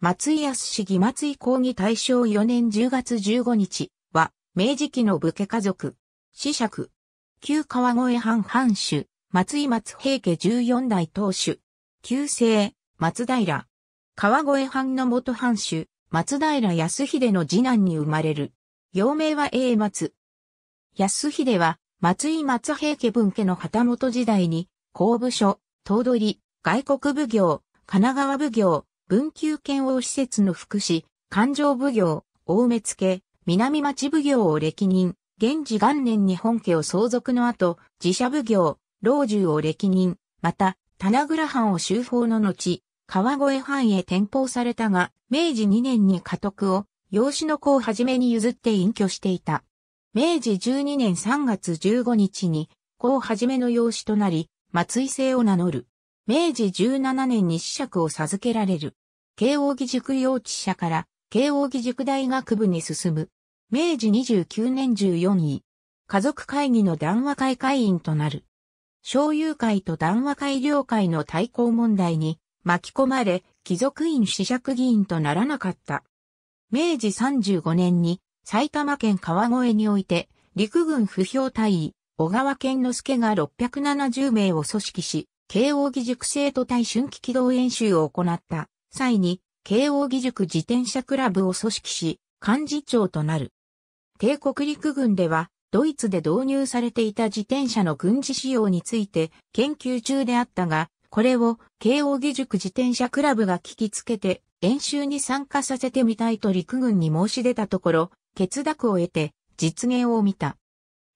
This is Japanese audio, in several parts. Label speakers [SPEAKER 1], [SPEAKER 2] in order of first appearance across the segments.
[SPEAKER 1] 松井康市義松井公議大正4年10月15日は、明治期の武家家族、子爵、旧川越藩藩主、松井松平家14代当主、旧姓、松平、川越藩の元藩主、松平康秀の次男に生まれる。幼名は英松。康秀は、松井松平家分家の旗本時代に、公部署、頭取、外国奉行、神奈川奉行、文久県王施設の福祉、環状奉行、大目付、南町奉行を歴任、現時元年に本家を相続の後、寺社奉行、老中を歴任、また、棚倉藩を修法の後、川越藩へ転封されたが、明治2年に家督を、養子の子をはじめに譲って隠居していた。明治12年3月15日に、子をはじめの養子となり、松井姓を名乗る。明治17年に子爵を授けられる。慶応義塾幼稚舎から慶応義塾大学部に進む。明治29年14位。家族会議の談話会会員となる。商友会と談話会領会の対抗問題に巻き込まれ、貴族院子爵議員とならなかった。明治35年に埼玉県川越において陸軍不評隊員、小川健之助が670名を組織し、慶応義塾生徒対春季機動演習を行った際に、慶応義塾自転車クラブを組織し、幹事長となる。帝国陸軍では、ドイツで導入されていた自転車の軍事使用について研究中であったが、これを慶応義塾自転車クラブが聞きつけて演習に参加させてみたいと陸軍に申し出たところ、決諾を得て実現を見た。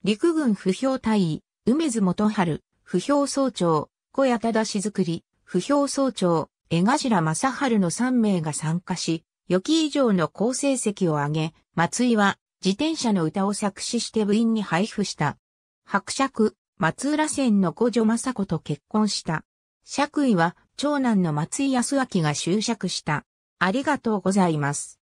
[SPEAKER 1] 陸軍不評隊員、梅津元春、不評総長、小谷忠作り、不評総長、江頭正春の3名が参加し、予期以上の好成績を挙げ、松井は自転車の歌を作詞して部員に配布した。伯爵、松浦線の五女正子と結婚した。爵位は長男の松井康明が就職した。ありがとうございます。